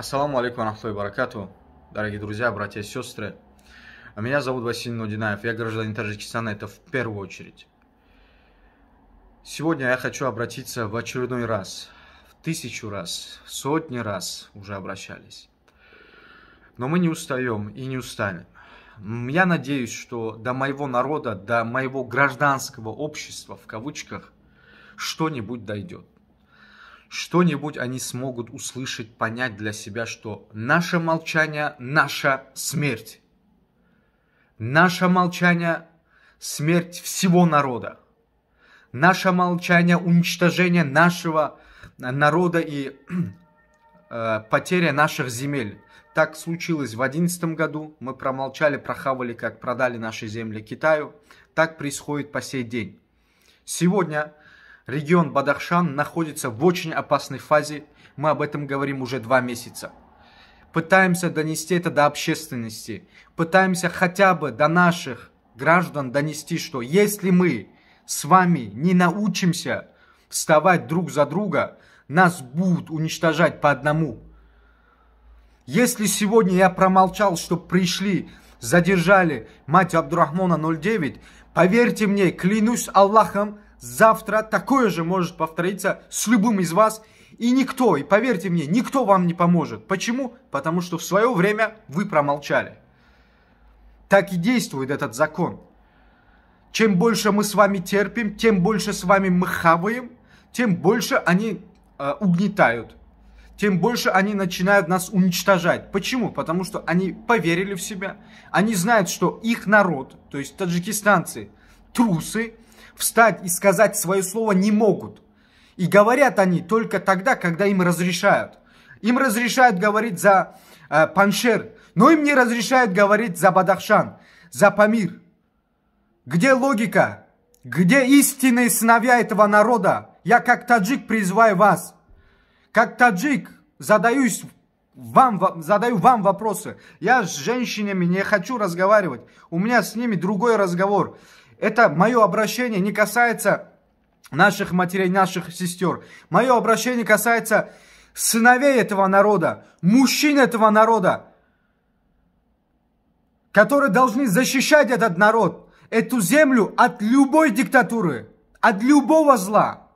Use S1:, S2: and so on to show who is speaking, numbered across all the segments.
S1: Ассаламу алейкум и баракату, дорогие друзья, братья и сестры. А меня зовут Василий Нудинаев, я гражданин Таджикистана, это в первую очередь. Сегодня я хочу обратиться в очередной раз, в тысячу раз, в сотни раз уже обращались. Но мы не устаем и не устанем. Я надеюсь, что до моего народа, до моего гражданского общества, в кавычках, что-нибудь дойдет что-нибудь они смогут услышать, понять для себя, что наше молчание – наша смерть. Наше молчание – смерть всего народа. Наше молчание – уничтожение нашего народа и э, потеря наших земель. Так случилось в 2011 году. Мы промолчали, прохавали, как продали наши земли Китаю. Так происходит по сей день. Сегодня Регион Бадахшан находится в очень опасной фазе, мы об этом говорим уже два месяца. Пытаемся донести это до общественности, пытаемся хотя бы до наших граждан донести, что если мы с вами не научимся вставать друг за друга, нас будут уничтожать по одному. Если сегодня я промолчал, что пришли, задержали мать Абдурахмона 09, поверьте мне, клянусь Аллахом, завтра такое же может повториться с любым из вас. И никто, и поверьте мне, никто вам не поможет. Почему? Потому что в свое время вы промолчали. Так и действует этот закон. Чем больше мы с вами терпим, тем больше с вами мы хаваем, тем больше они э, угнетают, тем больше они начинают нас уничтожать. Почему? Потому что они поверили в себя, они знают, что их народ, то есть таджикистанцы, трусы – встать и сказать свое слово не могут. И говорят они только тогда, когда им разрешают. Им разрешают говорить за э, Паншер, но им не разрешают говорить за Бадахшан, за Памир. Где логика? Где истинные сыновья этого народа? Я как таджик призываю вас. Как таджик задаюсь вам, задаю вам вопросы. Я с женщинами не хочу разговаривать. У меня с ними другой разговор. Это мое обращение не касается наших матерей, наших сестер. Мое обращение касается сыновей этого народа, мужчин этого народа, которые должны защищать этот народ, эту землю от любой диктатуры, от любого зла.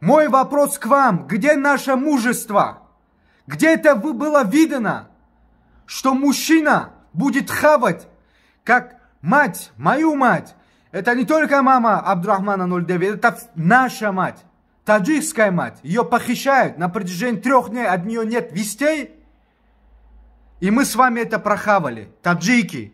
S1: Мой вопрос к вам, где наше мужество? Где это было видано, что мужчина будет хавать, как Мать, мою мать, это не только мама Абдурахмана 09, это наша мать, таджикская мать. Ее похищают на протяжении трех дней, от нее нет вестей. И мы с вами это прохавали, таджики.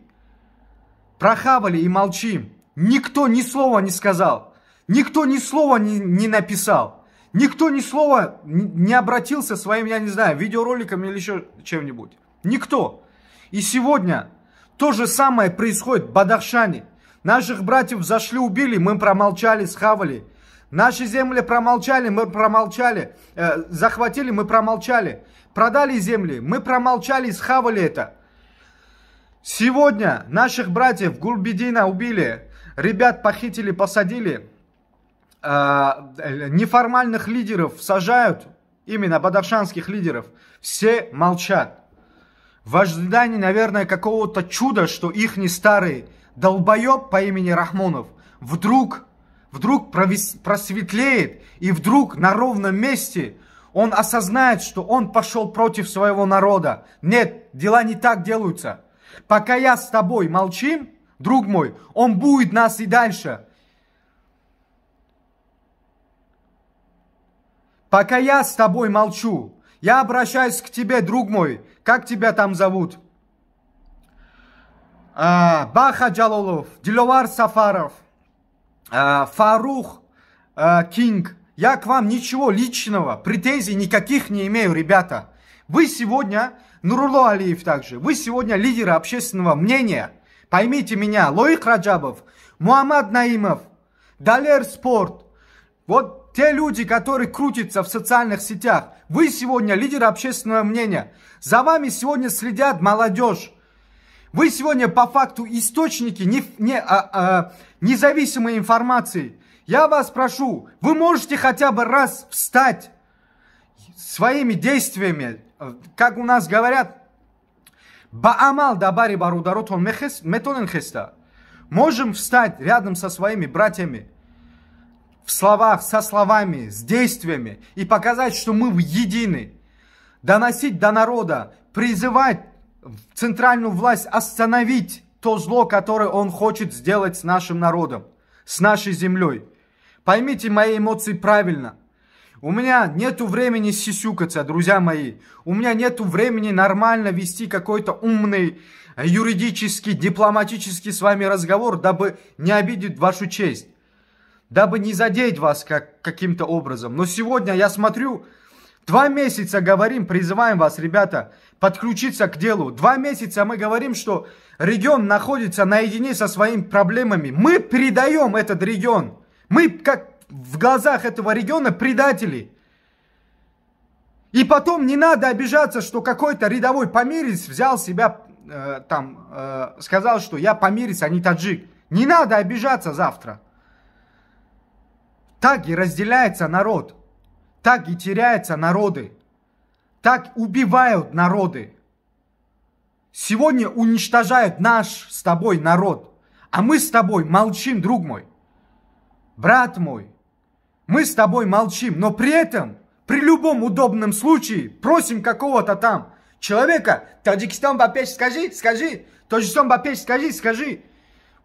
S1: Прохавали и молчим. Никто ни слова не сказал. Никто ни слова не, не написал. Никто ни слова не обратился своим, я не знаю, видеороликом или еще чем-нибудь. Никто. И сегодня то же самое происходит в Бадахшане. Наших братьев зашли, убили, мы промолчали, схавали. Наши земли промолчали, мы промолчали. Э, захватили, мы промолчали. Продали земли, мы промолчали, схавали это. Сегодня наших братьев Гурбедина убили. Ребят похитили, посадили. Э, неформальных лидеров сажают, именно бадахшанских лидеров. Все молчат в ожидании, наверное, какого-то чуда, что их не старый долбоеб по имени Рахмонов вдруг, вдруг просветлеет, и вдруг на ровном месте он осознает, что он пошел против своего народа. Нет, дела не так делаются. Пока я с тобой молчим, друг мой, он будет нас и дальше. Пока я с тобой молчу, я обращаюсь к тебе, друг мой. Как тебя там зовут? А, Баха Джалолов, Диловар Сафаров, а, Фарух а, Кинг. Я к вам ничего личного, претензий никаких не имею, ребята. Вы сегодня, Нурло Алиев также, вы сегодня лидеры общественного мнения. Поймите меня, Лоих Раджабов, Муаммад Наимов, Далер Спорт. Вот те люди, которые крутятся в социальных сетях, вы сегодня лидеры общественного мнения. За вами сегодня следят молодежь. Вы сегодня по факту источники не, не, а, а, независимой информации. Я вас прошу, вы можете хотя бы раз встать своими действиями, как у нас говорят, Баамал дабари барударот он метонен хеста. Можем встать рядом со своими братьями, в словах, со словами, с действиями и показать, что мы едины. Доносить до народа, призывать центральную власть остановить то зло, которое он хочет сделать с нашим народом, с нашей землей. Поймите мои эмоции правильно. У меня нету времени сисюкаться, друзья мои. У меня нету времени нормально вести какой-то умный юридический, дипломатический с вами разговор, дабы не обидеть вашу честь дабы не задеть вас как, каким-то образом. Но сегодня я смотрю, два месяца говорим, призываем вас, ребята, подключиться к делу. Два месяца мы говорим, что регион находится наедине со своими проблемами. Мы предаем этот регион. Мы, как в глазах этого региона, предатели. И потом не надо обижаться, что какой-то рядовой помирец взял себя, э, там, э, сказал, что я помирец, а не таджик. Не надо обижаться завтра. Так и разделяется народ. Так и теряются народы. Так убивают народы. Сегодня уничтожают наш с тобой народ. А мы с тобой молчим, друг мой. Брат мой, мы с тобой молчим, но при этом, при любом удобном случае, просим какого-то там человека, Таджикистан Бапеш, скажи, скажи, Таджикистан Бапеш, скажи, скажи.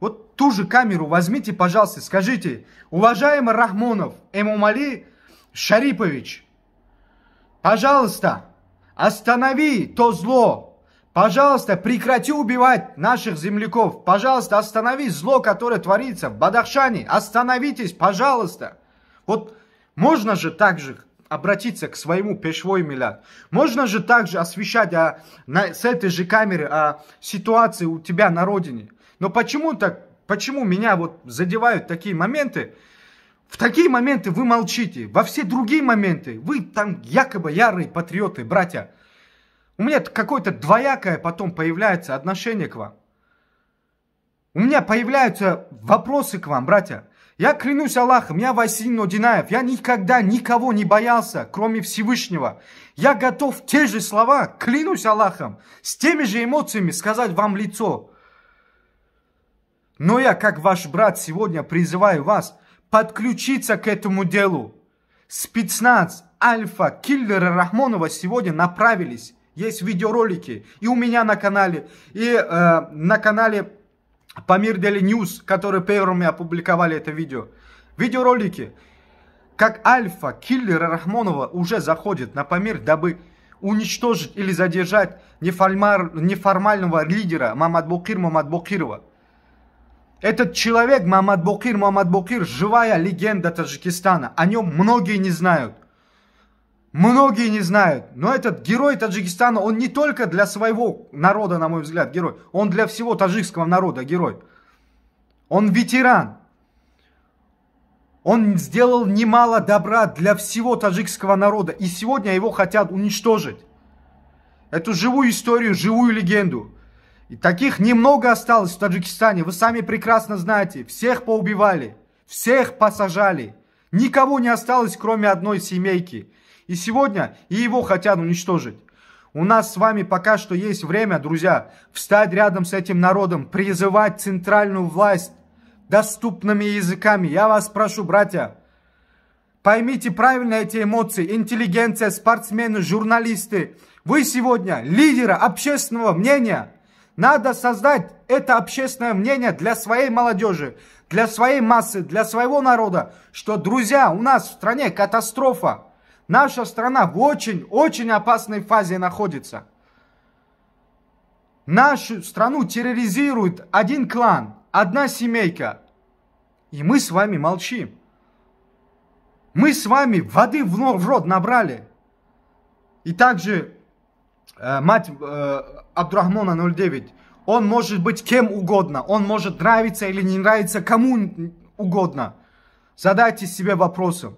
S1: Вот ту же камеру возьмите, пожалуйста, скажите, уважаемый Рахмонов, Эмомали Шарипович, пожалуйста, останови то зло, пожалуйста, прекрати убивать наших земляков, пожалуйста, останови зло, которое творится в Бадахшане, остановитесь, пожалуйста. Вот можно же так же обратиться к своему пешвой миля. Можно же также освещать а, на, с этой же камеры а, ситуации у тебя на родине. Но почему так, почему меня вот задевают такие моменты? В такие моменты вы молчите, во все другие моменты вы там якобы ярые патриоты, братья. У меня какое-то двоякое потом появляется отношение к вам. У меня появляются вопросы к вам, братья. Я клянусь Аллахом, я Василий Нодинаев, я никогда никого не боялся, кроме Всевышнего. Я готов те же слова, клянусь Аллахом, с теми же эмоциями сказать вам лицо. Но я, как ваш брат, сегодня призываю вас подключиться к этому делу. Спецназ, Альфа, киллеры Рахмонова сегодня направились. Есть видеоролики и у меня на канале, и э, на канале Памир Дели Ньюс, которые первыми опубликовали это видео. Видеоролики, как Альфа, киллеры Рахмонова уже заходит на Памир, дабы уничтожить или задержать неформального лидера Мамадбукир Мамадбукирова. Этот человек, Мамад Бокир, Мамад Бокир, живая легенда Таджикистана. О нем многие не знают. Многие не знают. Но этот герой Таджикистана, он не только для своего народа, на мой взгляд, герой. Он для всего таджикского народа герой. Он ветеран. Он сделал немало добра для всего таджикского народа. И сегодня его хотят уничтожить. Эту живую историю, живую легенду. И таких немного осталось в Таджикистане, вы сами прекрасно знаете. Всех поубивали, всех посажали. Никого не осталось, кроме одной семейки. И сегодня и его хотят уничтожить. У нас с вами пока что есть время, друзья, встать рядом с этим народом, призывать центральную власть доступными языками. Я вас прошу, братья, поймите правильно эти эмоции. Интеллигенция, спортсмены, журналисты. Вы сегодня лидера общественного мнения – надо создать это общественное мнение для своей молодежи, для своей массы, для своего народа, что, друзья, у нас в стране катастрофа. Наша страна в очень-очень опасной фазе находится. Нашу страну терроризирует один клан, одна семейка. И мы с вами молчим. Мы с вами воды в рот набрали. И также Э, мать э, Абдурахмана 09, он может быть кем угодно, он может нравиться или не нравиться кому угодно. Задайте себе вопросом,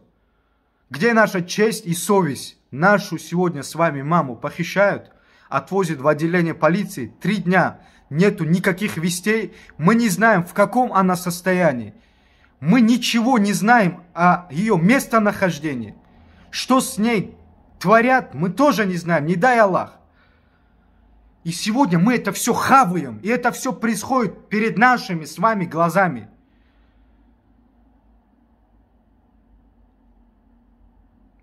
S1: где наша честь и совесть? Нашу сегодня с вами маму похищают, отвозят в отделение полиции три дня, нету никаких вестей, мы не знаем, в каком она состоянии. Мы ничего не знаем о ее местонахождении. Что с ней творят, мы тоже не знаем, не дай Аллах. И сегодня мы это все хаваем, и это все происходит перед нашими с вами глазами.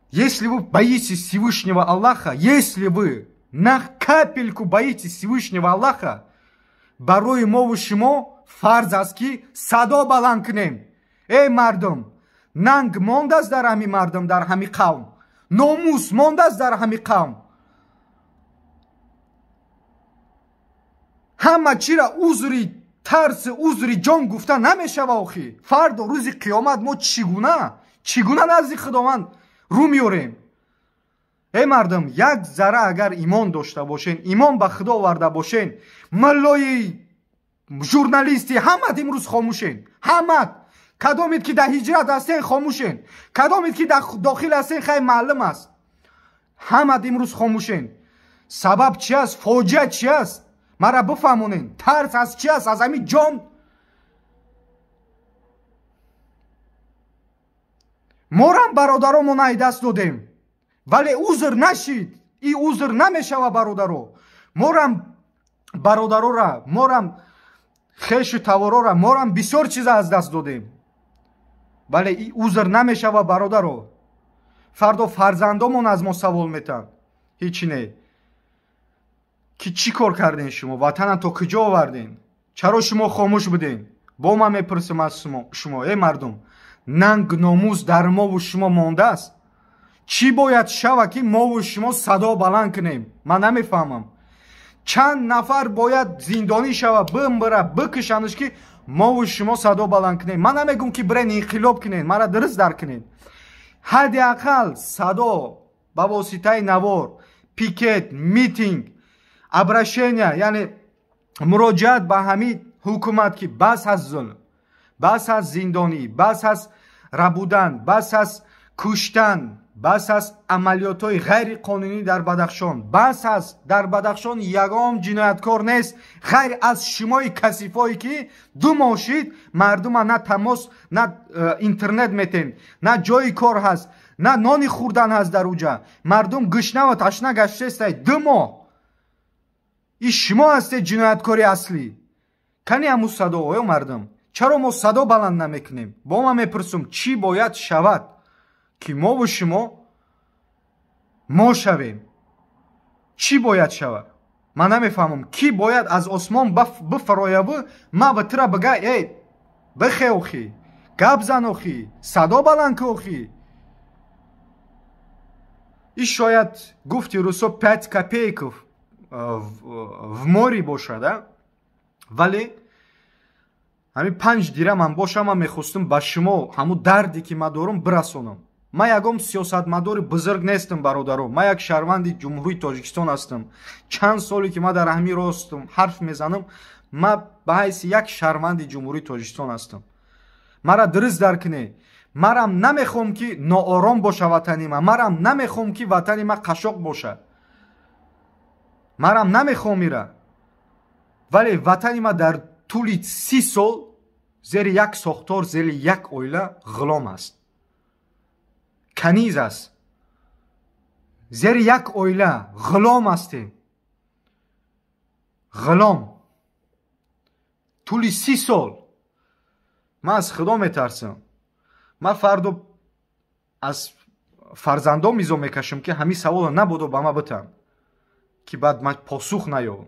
S1: Если вы боитесь Всевышнего Аллаха, если вы на капельку боитесь Всевышнего Аллаха, барой мовушимо фарзаски садо баланкнем. Эй, мардом, нанг мондас дар мардом дархами дар номус мондас дар ҳами همه چی را عذری ترس عذری جان گفته نمیشه واخی فردا روز قیامت ما چگونه چگونه نزد خداوند رو میوریم ای مردم یک ذره اگر ایمان داشته باشین ایمان به خدا ورده باشین ملای ژورنالیستی همت امروز خاموشین همه کدامید که در هجرت هستین خاموشین کدامید که در داخل هستین خیلی معلم است همت امروز خاموشین سبب چی است فوجیه چی است мара бифаҳмонед тарс аз чи аст аз ҳамин ҷон морам бародаромон аи даст додем вале узр нашид и узр намешава бародаро морам бародарора морам хеши таворора морам бисёр чиза аз даст додем вале и узр намешава бародаро фардо фарзандомон аз мо савол метаҳанд ҳеч не ки чӣ кор кардин шумо ватанам то куҷо овардин чаро шумо хомӯш будин бо ман мепурсам аз шумо э мардум нанг номус дар мову шумо мондааст чӣ бояд шава ки мову шумо садо баланд кунем ман намефаҳмам чанд нафар бояд зиндонӣ шава бимбира бикушанаш ки мову шумо садо баланд кунем ман намегӯм ки бирен инқилоб кунед мара дуруст дар кунед ҳадди ақал садо ба воситаи навор пикет митинг обращения яъне муроҷиат ба ҳами ҳукумат ки бас аст зулм бас аст зиндонӣ бас аст рабудан бас аст куштан бас аст амалиётҳои ғайриқонунӣ дар бадахшон бас аст дар бадахшон ягон ҷинояткор нест ғайр аз шумои касифое ки ду мошид мардума на тамос на э, интернет метен на ҷои кор ҳаст на нони хӯрдан ҳаст дар уҷа мардум гӯшнава ташна гаштестай ду моҳ и шумо ҳастед ҷинояткори аслӣ кани ҳамӯ садо оё мардам чаро мо садо баланд намекунем бо ма мепурсум чӣ бояд шавад ки мову шумо мо шавем чӣ бояд шавад ман намефаҳмам кӣ бояд аз осмон бифароябӣ ма ба тӯра бигӯ э бихе охӣ гап зан охӣ садо баланд кӣ охӣ и шояд гуфти русо пять копейков Э, э, в море бошад вале ҳамин панҷ дира ман боша ман мехостум ба шумо ҳамун дарде ки ман дорам брасонам ман ягон сиёсатмадори бузург нестам бародаро ман як шаҳрванди ҷумҳурии тоҷикистон ҳастам чанд соле ки ман дар ҳамин ростум ҳарф мезанам ман ба ҳайси як шаҳрванди ҷумҳурии тоҷикистон ҳастам мара дуруст дар кунед марам намехоҳам ки ноором боша ватани ман марам намехоҳам ки ватани ман қашоқ бошад марам намехоҳ мира вале ватани ма дар тӯли си сол зери як сохтор зери як оила ғилом аст каниз аст зери як оила ғилом асте ғилом тӯли си сол ман аз худо метарсам ман фардо аз фарзандон низом мекашам ки ҳамин саволро набодо ба ма бытам ки баъд ман посух наёбам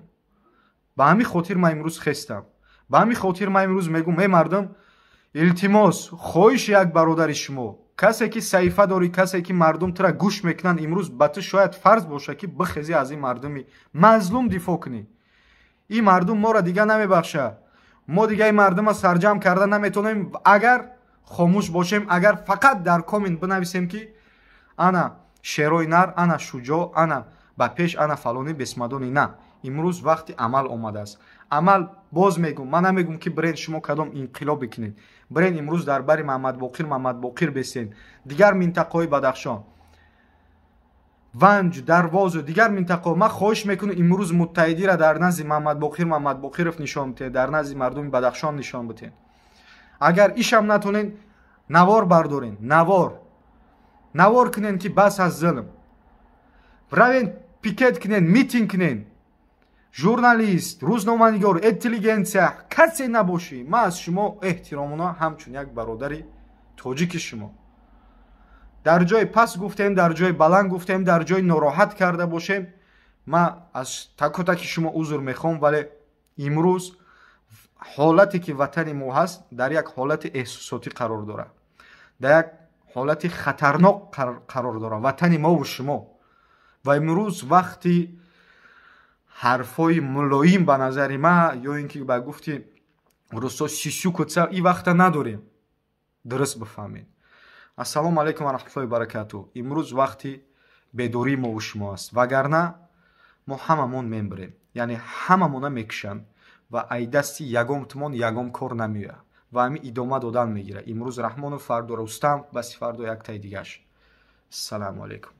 S1: ба ҳамин хотир ман имрӯз хестам ба ҳамин хотир ман имрӯз мегӯм э мардум илтимос хоҳиши як бародари шумо касе ки саифа дорӣ касе ки мардум тӯра гӯш мекунанд имрӯз ба ту шояд фарз бошад ки бихезӣ аз ин мардуми мазлум дифо кунӣ ин мардум мора дига намебахшад мо дига ин мардума сарҷам карда наметонем агар хомӯш бошем агар фақат дар комент бинависем ки ана шерои нар ана шуҷо ана با پیش انا فلانی بسمدونی نه امروز وقت عمل اومده است عمل باز میگم من نمیگم که برین شما کدام انقلاب بکنین برین امروز در محمد باقیر محمد باقیر بسین دیگر منطقه بدخشان ونج درواز و دیگر منطقه من خواهش میکنم امروز متحدی را در نزد محمد باقیر محمد باقیر نشان بده در نزد مردم بدخشان نشان بده اگر ایشم نتونین نوار بردارین نوار نوار کنن که بس از ظلم روین پیکت کنین میتین کنین جورنالیست روزنومانگار اتلیگنسی کسی نباشی ما از شما احترامونا همچون یک برادری توجیک شما در جای پس گفتیم در جای بلند گفتیم در جای نراحت کرده باشیم ما از تکو تکی شما عذر میخوام ولی امروز حالتی که وطن ما هست در یک حالت احساساتی قرار داره در یک حالت خطرناک قرار داره وطن ما و شما و امروز وقتی حرفای ملایم به نظر ما یا اینکه به گفتی روسا شیشو کتسا این وقت نداریم درست بفهمید السلام علیکم و رحمت الله برکاتو امروز وقتی بدوری ما و شما است وگرنه ما هممون ممبریم یعنی هممون میکشن و ای دستی یگم تمون یگم کار نمیه و همی ادامه دادن میگیره امروز رحمان و فردا رستم و سی و یک تای دیگهش. سلام علیکم